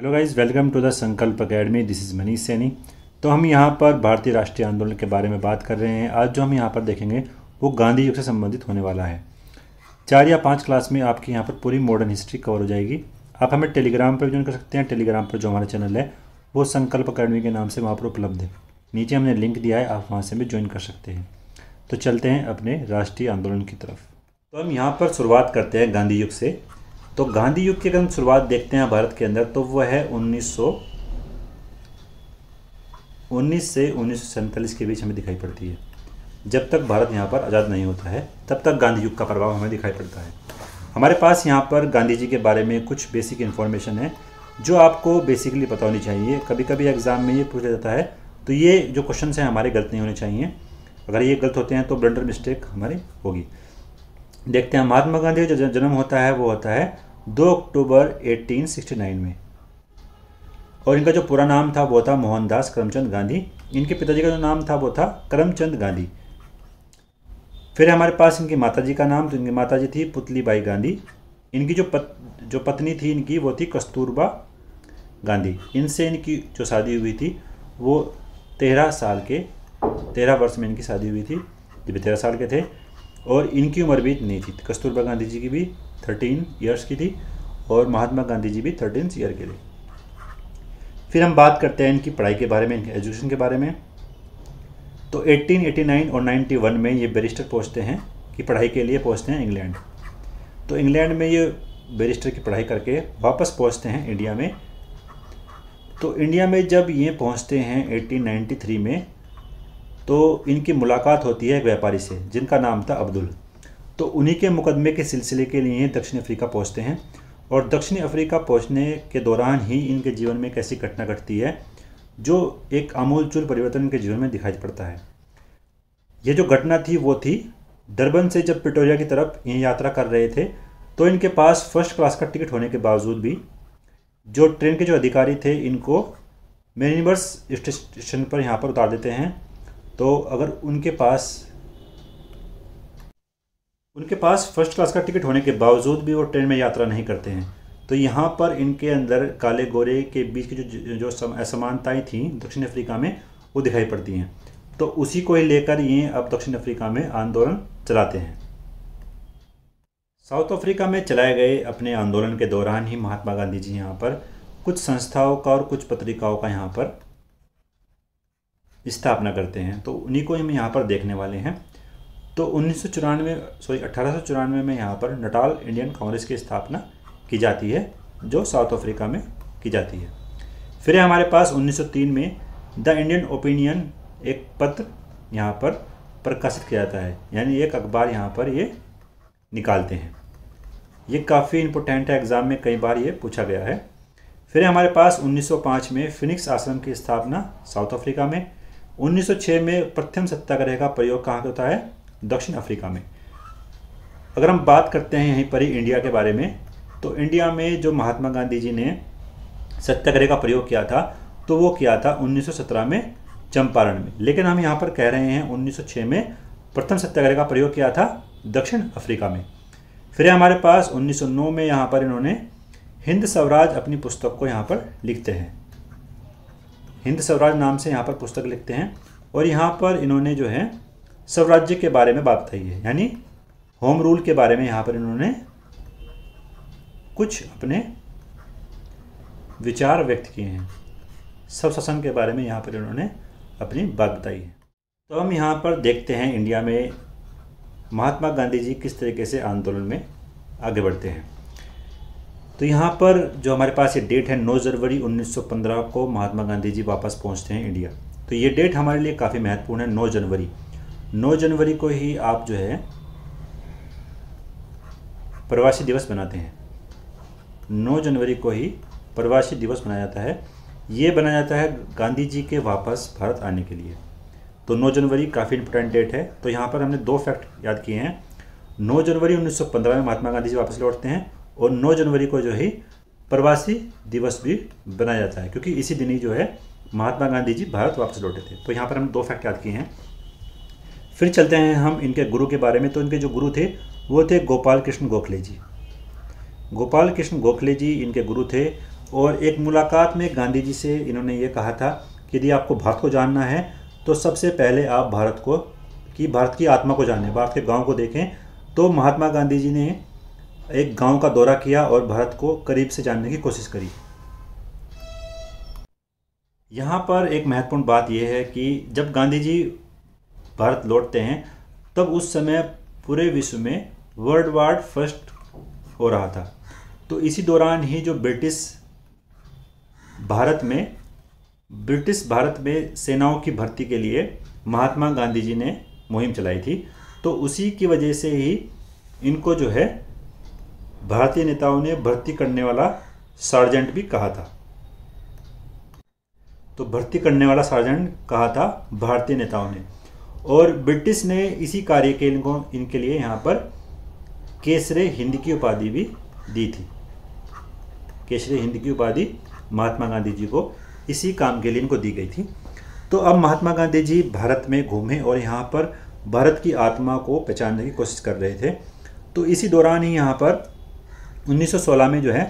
hello guys welcome to the Sankalp academy this is Manish Saini तो हम यहाँ पर भारतीय राष्ट्रीय आंदोलन के बारे में बात कर रहे हैं आज जो हम यहाँ पर देखेंगे वो गांधी युग से संबंधित होने वाला है चार या पाँच क्लास में आपकी यहाँ पर पूरी मॉडर्न हिस्ट्री कवर हो जाएगी आप हमें टेलीग्राम पर ज्वाइन कर सकते हैं टेलीग्राम पर जो हमारा चैनल है वो संकल्प अकेडमी के नाम से वहाँ पर उपलब्ध है नीचे हमने लिंक दिया है आप वहाँ से भी ज्वाइन कर सकते हैं तो चलते हैं अपने राष्ट्रीय आंदोलन की तरफ तो हम यहाँ पर शुरुआत करते हैं गांधी युग से तो गांधी युग की अगर हम शुरुआत देखते हैं भारत के अंदर तो वह है 1900 19 से उन्नीस के बीच हमें दिखाई पड़ती है जब तक भारत यहाँ पर आज़ाद नहीं होता है तब तक गांधी युग का प्रभाव हमें दिखाई पड़ता है हमारे पास यहाँ पर गांधी जी के बारे में कुछ बेसिक इन्फॉर्मेशन है जो आपको बेसिकली पता होनी चाहिए कभी कभी एग्ज़ाम में ये पूछा जाता है तो ये जो क्वेश्चन हैं हमारे गलत नहीं होने चाहिए अगर ये गलत होते हैं तो ब्लंडर मिस्टेक हमारी होगी देखते हैं महात्मा गांधी का जो जन्म होता है वो होता है दो अक्टूबर 1869 में और इनका जो पूरा नाम था वो था मोहनदास करमचंद गांधी इनके पिताजी का जो नाम था वो था करमचंद गांधी फिर हमारे पास इनकी माताजी का नाम तो इनकी माताजी थी पुतली बाई गांधी इनकी जो पत, जो पत्नी थी इनकी वो थी कस्तूरबा गांधी इनसे इनकी जो शादी हुई थी वो तेरह साल के तेरह वर्ष में इनकी शादी हुई थी जब तेरह साल के थे और इनकी उम्र भी इतनी थी कस्तूरबा गांधी जी की भी थर्टीन ईयर्स की थी और महात्मा गांधी जी भी थर्टीन ईयर के थे फिर हम बात करते हैं इनकी पढ़ाई के बारे में इनके एजुकेशन के बारे में तो 1889 और 91 में ये बैरिस्टर पहुँचते हैं कि पढ़ाई के लिए पहुँचते हैं इंग्लैंड तो इंग्लैंड में ये बैरिस्टर की पढ़ाई करके वापस पहुँचते हैं इंडिया में तो इंडिया में जब ये पहुँचते हैं 1893 में तो इनकी मुलाकात होती है एक व्यापारी से जिनका नाम था अब्दुल तो उन्हीं के मुकदमे के सिलसिले के लिए दक्षिण अफ्रीका पहुँचते हैं और दक्षिण अफ्रीका पहुँचने के दौरान ही इनके जीवन में एक ऐसी घटना घटती है जो एक आमूलचूल परिवर्तन इनके जीवन में दिखाई पड़ता है ये जो घटना थी वो थी दरबन से जब पिटोरिया की तरफ ये यात्रा कर रहे थे तो इनके पास फर्स्ट क्लास का टिकट होने के बावजूद भी जो ट्रेन के जो अधिकारी थे इनको मेनिवर्स स्टेशन पर यहाँ पर उतार देते हैं तो अगर उनके पास उनके पास फर्स्ट क्लास का टिकट होने के बावजूद भी वो ट्रेन में यात्रा नहीं करते हैं तो यहाँ पर इनके अंदर काले गोरे के बीच की जो जो असमानताएँ थी दक्षिण अफ्रीका में वो दिखाई पड़ती हैं तो उसी को ही लेकर ये अब दक्षिण अफ्रीका में आंदोलन चलाते हैं साउथ अफ्रीका में चलाए गए अपने आंदोलन के दौरान ही महात्मा गांधी जी यहाँ पर कुछ संस्थाओं का और कुछ पत्रिकाओं का यहाँ पर स्थापना करते हैं तो उन्हीं को हम यहाँ पर देखने वाले हैं तो उन्नीस सौ चौरानवे सॉरी अट्ठारह सौ चौरानवे में यहाँ पर नटाल इंडियन कांग्रेस की स्थापना की जाती है जो साउथ अफ्रीका में की जाती है फिर हमारे पास 1903 में द इंडियन ओपिनियन एक पत्र यहाँ पर प्रकाशित किया जाता है यानी एक अखबार यहाँ पर ये निकालते हैं ये काफ़ी इम्पोर्टेंट है एग्ज़ाम में कई बार ये पूछा गया है फिर हमारे पास 1905 में फिनिक्स आश्रम की स्थापना साउथ अफ्रीका में 1906 में प्रथम सत्याग्रह का प्रयोग कहाँ होता है दक्षिण अफ्रीका में अगर हम बात करते हैं यहीं पर ही इंडिया के बारे में तो इंडिया में जो महात्मा गांधी जी ने सत्याग्रह का प्रयोग किया था तो वो किया था 1917 में चंपारण में लेकिन हम यहाँ पर कह रहे हैं 1906 में प्रथम सत्याग्रह का प्रयोग किया था दक्षिण अफ्रीका में फिर हमारे पास 1909 में यहाँ पर इन्होंने हिंद स्वराज अपनी पुस्तक को यहाँ पर लिखते हैं हिंद स्वराज नाम से यहाँ पर पुस्तक लिखते हैं और यहाँ पर इन्होंने जो है स्वराज्य के बारे में बात कही है यानी होम रूल के बारे में यहाँ पर इन्होंने कुछ अपने विचार व्यक्त किए हैं सब शासन के बारे में यहाँ पर इन्होंने अपनी बात बताई है तो हम यहाँ पर देखते हैं इंडिया में महात्मा गांधी जी किस तरीके से आंदोलन में आगे बढ़ते हैं तो यहाँ पर जो हमारे पास ये डेट है 9 जनवरी 1915 को महात्मा गांधी जी वापस पहुँचते हैं इंडिया तो ये डेट हमारे लिए काफ़ी महत्वपूर्ण है 9 जनवरी 9 जनवरी को ही आप जो है प्रवासी दिवस मनाते हैं 9 जनवरी को ही प्रवासी दिवस मनाया जाता है ये बनाया जाता है गांधी जी के वापस भारत आने के लिए तो 9 जनवरी काफ़ी इंपॉर्टेंट डेट है तो यहाँ पर हमने दो फैक्ट याद किए हैं 9 जनवरी 1915 में महात्मा गांधी जी वापस लौटते हैं और 9 जनवरी को जो ही प्रवासी दिवस भी बनाया जाता है क्योंकि इसी दिन ही जो है महात्मा गांधी जी भारत वापस लौटे थे तो यहाँ पर हमने दो फैक्ट याद किए हैं फिर चलते हैं हम इनके गुरु के बारे में तो इनके जो गुरु थे वो थे गोपाल कृष्ण गोखले जी गोपाल कृष्ण गोखले जी इनके गुरु थे और एक मुलाकात में गांधी जी से इन्होंने ये कहा था कि यदि आपको भारत को जानना है तो सबसे पहले आप भारत को कि भारत की आत्मा को जानें भारत के गांव को देखें तो महात्मा गांधी जी ने एक गांव का दौरा किया और भारत को करीब से जानने की कोशिश करी यहाँ पर एक महत्वपूर्ण बात यह है कि जब गांधी जी भारत लौटते हैं तब उस समय पूरे विश्व में वर्ल्ड वार फर्स्ट हो रहा था तो इसी दौरान ही जो ब्रिटिश भारत में ब्रिटिश भारत में सेनाओं की भर्ती के लिए महात्मा गांधी जी ने मुहिम चलाई थी तो उसी की वजह से ही इनको जो है भारतीय नेताओं ने भर्ती करने वाला सार्जेंट भी कहा था तो भर्ती करने वाला सार्जेंट कहा था भारतीय नेताओं ने और ब्रिटिश ने इसी कार्य के इनको इनके लिए यहाँ पर केसरे हिंद की उपाधि भी दी थी केसरे हिंद की उपाधि महात्मा गांधी जी को इसी काम के लिए इनको दी गई थी तो अब महात्मा गांधी जी भारत में घूमे और यहाँ पर भारत की आत्मा को पहचानने की कोशिश कर रहे थे तो इसी दौरान ही यहाँ पर 1916 में जो है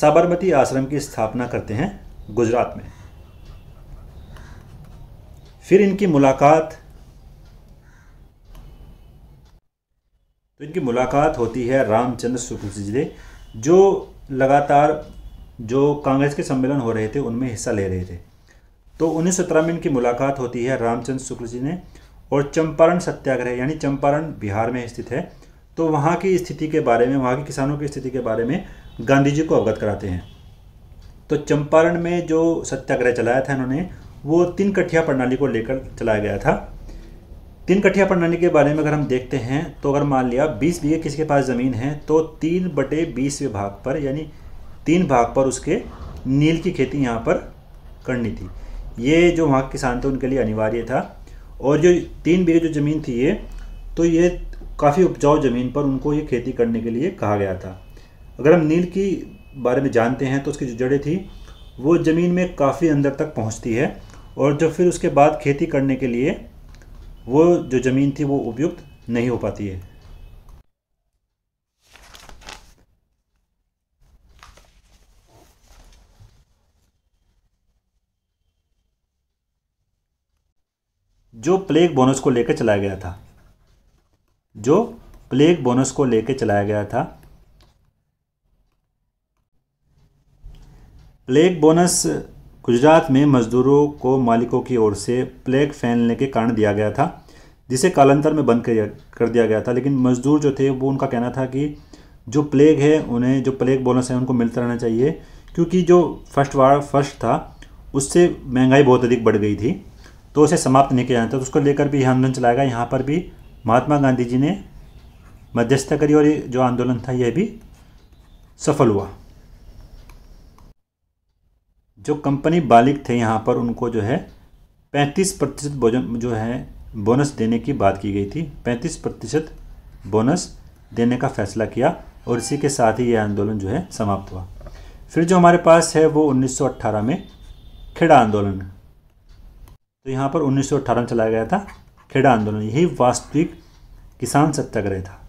साबरमती आश्रम की स्थापना करते हैं गुजरात में फिर इनकी मुलाकात तो इनकी मुलाकात होती है रामचंद्र शुक्ल जी जो लगातार जो कांग्रेस के सम्मेलन हो रहे थे उनमें हिस्सा ले रहे थे तो उन्नीस में इनकी मुलाकात होती है रामचंद्र शुक्ल जी ने और चंपारण सत्याग्रह यानी चंपारण बिहार में स्थित है तो वहाँ की स्थिति के बारे में वहाँ के किसानों की स्थिति के बारे में गांधी जी को अवगत कराते हैं तो चंपारण में जो सत्याग्रह चलाया था इन्होंने वो तीन कठिया प्रणाली को लेकर चलाया गया था तीन कट्ठिया प्रणाली के बारे में अगर हम देखते हैं तो अगर मान लिया बीस बीघे किसी के पास ज़मीन है तो तीन बटे बीसवें भाग पर यानी तीन भाग पर उसके नील की खेती यहाँ पर करनी थी ये जो वहाँ के किसान थे उनके लिए अनिवार्य था और जो तीन बीघे जो ज़मीन थी ये तो ये काफ़ी उपजाऊ ज़मीन पर उनको ये खेती करने के लिए कहा गया था अगर हम नील की बारे में जानते हैं तो उसकी जो जड़ें थी वो ज़मीन में काफ़ी अंदर तक पहुँचती है और जो फिर उसके बाद खेती करने के लिए वो जो ज़मीन थी वो उपयुक्त नहीं हो पाती है जो प्लेग बोनस को लेकर चलाया गया था जो प्लेग बोनस को लेकर चलाया गया था प्लेग बोनस गुजरात में मजदूरों को मालिकों की ओर से प्लेग फैलने के कारण दिया गया था जिसे कालांतर में बंद कर दिया गया था लेकिन मजदूर जो थे वो उनका कहना था कि जो प्लेग है उन्हें जो प्लेग बोनस है उनको मिलता रहना चाहिए क्योंकि जो फर्स्ट वार फर्स्ट था उससे महंगाई बहुत अधिक बढ़ गई थी तो उसे समाप्त नहीं किया जाता तो उसको लेकर भी आंदोलन चलाया गया यहाँ पर भी महात्मा गांधी जी ने मध्यस्थता करी और जो आंदोलन था यह भी सफल हुआ जो कंपनी बालिक थे यहाँ पर उनको जो है पैंतीस प्रतिशत भोजन जो है बोनस देने की बात की गई थी पैंतीस प्रतिशत बोनस देने का फैसला किया और इसी के साथ ही यह आंदोलन जो है समाप्त हुआ फिर जो हमारे पास है वो 1918 में खेड़ा आंदोलन तो यहाँ पर 1918 में चलाया गया था खेड़ा आंदोलन यही वास्तविक किसान सत्याग्रह था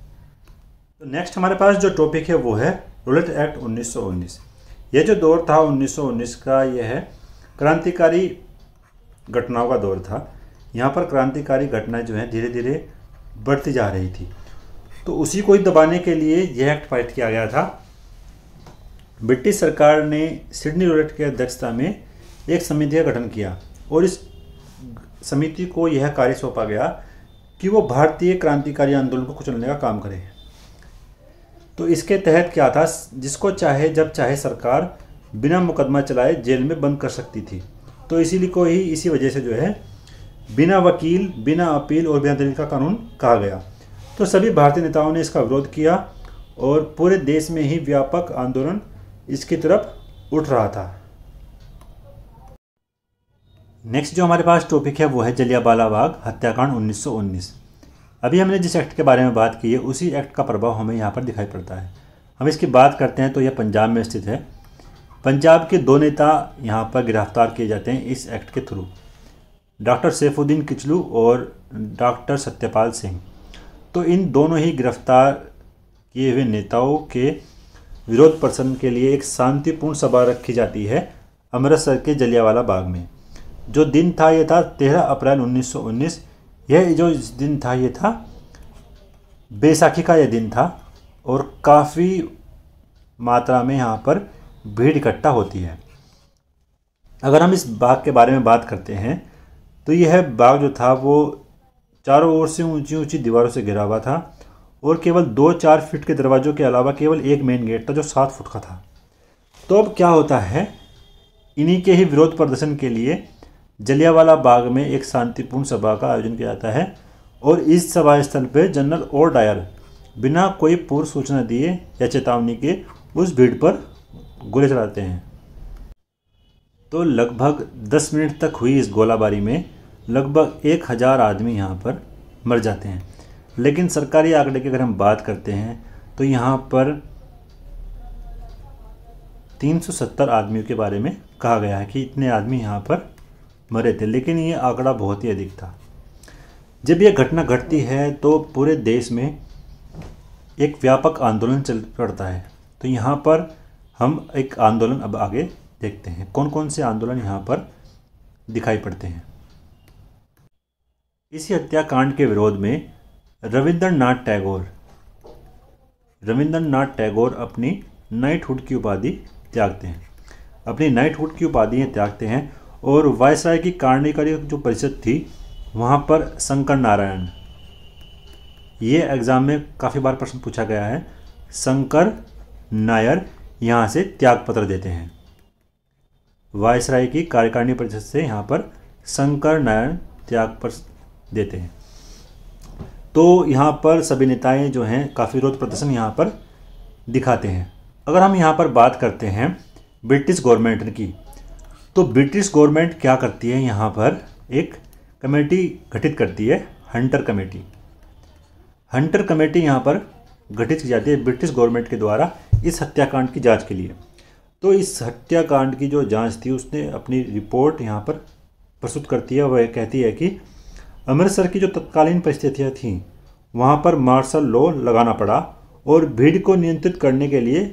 तो नेक्स्ट हमारे पास जो टॉपिक है वो है रोलेट एक्ट उन्नीस यह जो दौर था 1919 का यह है क्रांतिकारी घटनाओं का दौर था यहाँ पर क्रांतिकारी घटनाएं जो हैं धीरे धीरे बढ़ती जा रही थी तो उसी को ही दबाने के लिए यह एक्ट पारित किया गया था ब्रिटिश सरकार ने सिडनी रोलेट की अध्यक्षता में एक समिति का गठन किया और इस समिति को यह कार्य सौंपा गया कि वो भारतीय क्रांतिकारी आंदोलन को कुचलने का काम करे तो इसके तहत क्या था जिसको चाहे जब चाहे सरकार बिना मुकदमा चलाए जेल में बंद कर सकती थी तो इसीलिए को ही इसी वजह से जो है बिना वकील बिना अपील और बिना दलील का कानून कहा गया तो सभी भारतीय नेताओं ने इसका विरोध किया और पूरे देश में ही व्यापक आंदोलन इसकी तरफ उठ रहा था नेक्स्ट जो हमारे पास टॉपिक है वो है जलियाबाला बाग हत्याकांड 1919 अभी हमने जिस एक्ट के बारे में बात की है उसी एक्ट का प्रभाव हमें यहाँ पर दिखाई पड़ता है हम इसकी बात करते हैं तो यह पंजाब में स्थित है पंजाब के दो नेता यहाँ पर गिरफ्तार किए जाते हैं इस एक्ट के थ्रू डॉक्टर सैफुद्दीन किचलू और डॉक्टर सत्यपाल सिंह तो इन दोनों ही गिरफ्तार किए हुए नेताओं के विरोध प्रसन्न के लिए एक शांतिपूर्ण सभा रखी जाती है अमृतसर के जलियावाला बाग में जो दिन था यह था तेरह अप्रैल उन्नीस यह जो दिन था ये था बैसाखी का यह दिन था और काफ़ी मात्रा में यहाँ पर भीड़ इकट्ठा होती है अगर हम इस बाग के बारे में बात करते हैं तो यह बाग जो था वो चारों ओर से ऊंची ऊंची दीवारों से घिरा हुआ था और केवल दो चार फीट के दरवाज़ों के अलावा केवल एक मेन गेट था जो सात फुट का था तो अब क्या होता है इन्हीं के ही विरोध प्रदर्शन के लिए जलियावाला बाग में एक शांतिपूर्ण सभा का आयोजन किया जाता है और इस सभा स्थल पर जनरल और डायर बिना कोई पूर्व सूचना दिए या चेतावनी के उस भीड़ पर गोले चलाते हैं तो लगभग 10 मिनट तक हुई इस गोलाबारी में लगभग एक हज़ार आदमी यहाँ पर मर जाते हैं लेकिन सरकारी आंकड़े की अगर हम बात करते हैं तो यहाँ पर 370 आदमियों के बारे में कहा गया है कि इतने आदमी यहाँ पर मरे थे लेकिन ये आंकड़ा बहुत ही अधिक था जब यह घटना घटती है तो पूरे देश में एक व्यापक आंदोलन चल पड़ता है तो यहाँ पर हम एक आंदोलन अब आगे देखते हैं कौन कौन से आंदोलन यहाँ पर दिखाई पड़ते हैं इसी हत्याकांड के विरोध में रविंद्रनाथ टैगोर रविंद्रनाथ टैगोर अपनी नाइटहुड की उपाधि त्यागते हैं अपनी नाइटहुड की उपाधि त्यागते हैं और वायसराय की कार्यकारी जो परिषद थी वहाँ पर शंकर नारायण ये एग्ज़ाम में काफ़ी बार प्रश्न पूछा गया है शंकर नायर यहाँ से त्यागपत्र देते हैं वायसराय की कार्यकारिणी परिषद से यहाँ पर शंकर नारायण त्यागपत्र देते हैं तो यहाँ पर सभी नेताएं जो हैं काफ़ी विरोध प्रदर्शन यहाँ पर दिखाते हैं अगर हम यहाँ पर बात करते हैं ब्रिटिश गवर्नमेंट की तो ब्रिटिश गवर्नमेंट क्या करती है यहाँ पर एक कमेटी गठित करती है हंटर कमेटी हंटर कमेटी यहाँ पर गठित की जाती है ब्रिटिश गवर्नमेंट के द्वारा इस हत्याकांड की जांच के लिए तो इस हत्याकांड की जो जांच थी उसने अपनी रिपोर्ट यहाँ पर प्रस्तुत करती है वह कहती है कि अमृतसर की जो तत्कालीन परिस्थितियाँ थीं वहाँ पर मार्शल लॉ लगाना पड़ा और भीड़ को नियंत्रित करने के लिए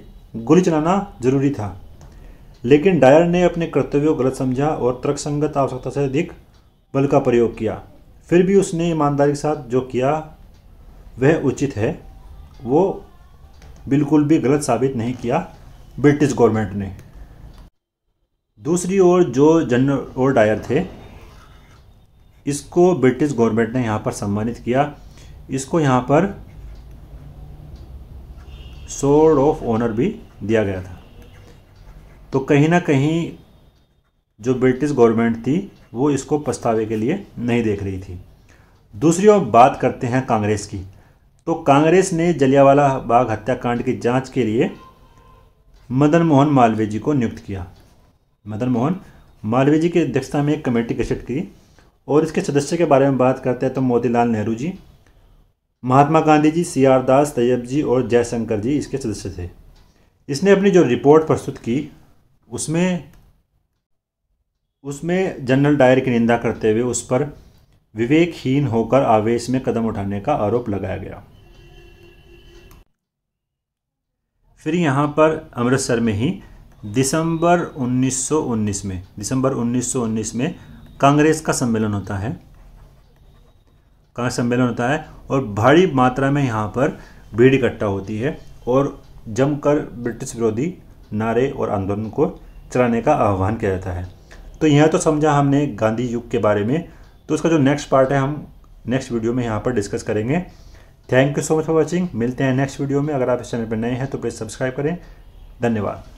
गोली चलाना जरूरी था लेकिन डायर ने अपने कर्तव्य को गलत समझा और तर्कसंगत आवश्यकता से अधिक बल का प्रयोग किया फिर भी उसने ईमानदारी के साथ जो किया वह उचित है वो बिल्कुल भी गलत साबित नहीं किया ब्रिटिश गवर्नमेंट ने दूसरी ओर जो जनरल और डायर थे इसको ब्रिटिश गवर्नमेंट ने यहाँ पर सम्मानित किया इसको यहाँ पर सोर्ड ऑफ ऑनर भी दिया गया था तो कहीं ना कहीं जो ब्रिटिश गवर्नमेंट थी वो इसको पछतावे के लिए नहीं देख रही थी दूसरी ओर बात करते हैं कांग्रेस की तो कांग्रेस ने जलियावाला बाग हत्याकांड की जांच के लिए मदन मोहन मालवीय जी को नियुक्त किया मदन मोहन मालवीय जी की अध्यक्षता में एक कमेटी गठित की और इसके सदस्य के बारे में बात करते हैं तो मोतीलाल नेहरू जी महात्मा गांधी जी सी आर दास तैयब जी और जयशंकर जी इसके सदस्य थे इसने अपनी जो रिपोर्ट प्रस्तुत की उसमें उसमें जनरल डायर की निंदा करते हुए उस पर विवेकहीन होकर आवेश में कदम उठाने का आरोप लगाया गया फिर यहाँ पर अमृतसर में ही दिसंबर 1919 में दिसंबर 1919 में कांग्रेस का सम्मेलन होता है कांग्रेस सम्मेलन होता है और भारी मात्रा में यहाँ पर भीड़ इकट्ठा होती है और जमकर ब्रिटिश विरोधी नारे और आंदोलन को चलाने का आह्वान किया जाता है तो यह तो समझा हमने गांधी युग के बारे में तो उसका जो नेक्स्ट पार्ट है हम नेक्स्ट वीडियो में यहाँ पर डिस्कस करेंगे thank you so much for watching मिलते हैं नेक्स्ट वीडियो में अगर आप इस चैनल पर नए हैं तो प्लीज़ सब्सक्राइब करें धन्यवाद